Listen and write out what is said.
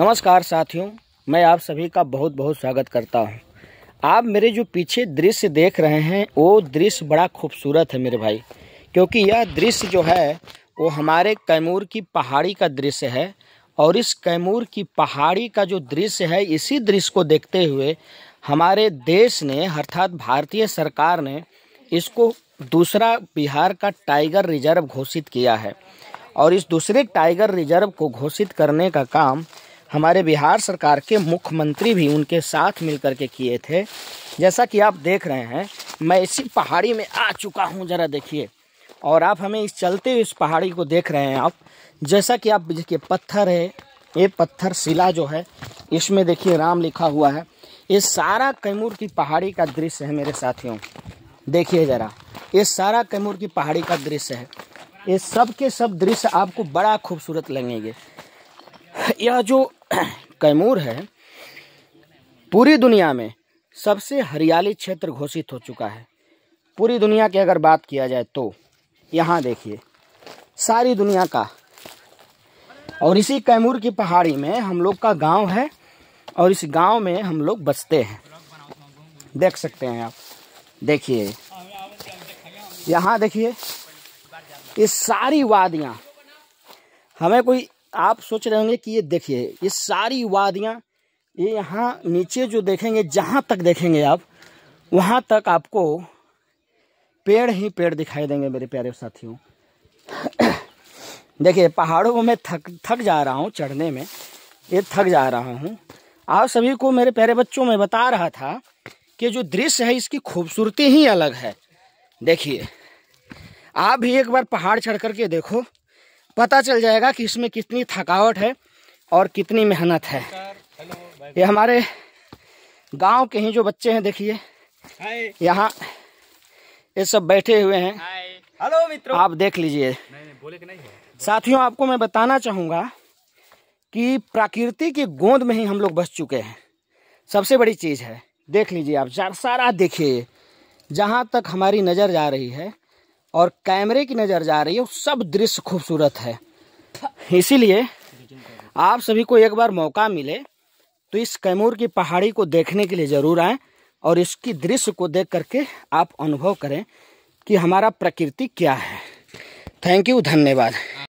नमस्कार साथियों मैं आप सभी का बहुत बहुत स्वागत करता हूं। आप मेरे जो पीछे दृश्य देख रहे हैं वो दृश्य बड़ा खूबसूरत है मेरे भाई क्योंकि यह दृश्य जो है वो हमारे कैमूर की पहाड़ी का दृश्य है और इस कैमूर की पहाड़ी का जो दृश्य है इसी दृश्य को देखते हुए हमारे देश ने अर्थात भारतीय सरकार ने इसको दूसरा बिहार का टाइगर रिजर्व घोषित किया है और इस दूसरे टाइगर रिजर्व को घोषित करने का काम हमारे बिहार सरकार के मुख्यमंत्री भी उनके साथ मिलकर के किए थे जैसा कि आप देख रहे हैं मैं इसी पहाड़ी में आ चुका हूँ ज़रा देखिए और आप हमें इस चलते इस पहाड़ी को देख रहे हैं आप जैसा कि आप देखिए पत्थर है ये पत्थर शिला जो है इसमें देखिए राम लिखा हुआ है ये सारा कैमूर की पहाड़ी का दृश्य है मेरे साथियों देखिए ज़रा ये सारा कैमूर की पहाड़ी का दृश्य है ये सब के सब दृश्य आपको बड़ा खूबसूरत लगेंगे यह जो कैमूर है पूरी दुनिया में सबसे हरियाली क्षेत्र घोषित हो चुका है पूरी दुनिया की अगर बात किया जाए तो यहाँ देखिए सारी दुनिया का और इसी कैमूर की पहाड़ी में हम लोग का गांव है और इस गांव में हम लोग बसते हैं देख सकते हैं आप देखिए यहाँ देखिए ये सारी वादियाँ हमें कोई आप सोच रहे होंगे कि ये देखिए ये सारी वादियाँ ये यहाँ नीचे जो देखेंगे जहाँ तक देखेंगे आप वहाँ तक आपको पेड़ ही पेड़ दिखाई देंगे मेरे प्यारे साथियों देखिए पहाड़ों को मैं थक थक जा रहा हूँ चढ़ने में ये थक जा रहा हूँ आप सभी को मेरे प्यारे बच्चों में बता रहा था कि जो दृश्य है इसकी खूबसूरती ही अलग है देखिए आप भी एक बार पहाड़ चढ़ करके देखो पता चल जाएगा कि इसमें कितनी थकावट है और कितनी मेहनत है ये हमारे गांव के ही जो बच्चे हैं देखिए यहाँ ये सब बैठे हुए हैं हेलो मित्रों आप देख लीजिए साथियों आपको मैं बताना चाहूँगा कि प्रकृति की गोद में ही हम लोग बस चुके हैं सबसे बड़ी चीज़ है देख लीजिए आप सारा देखिए जहाँ तक हमारी नज़र जा रही है और कैमरे की नज़र जा रही है सब दृश्य खूबसूरत है इसीलिए आप सभी को एक बार मौका मिले तो इस कैमूर की पहाड़ी को देखने के लिए ज़रूर आए और इसकी दृश्य को देख करके आप अनुभव करें कि हमारा प्रकृति क्या है थैंक यू धन्यवाद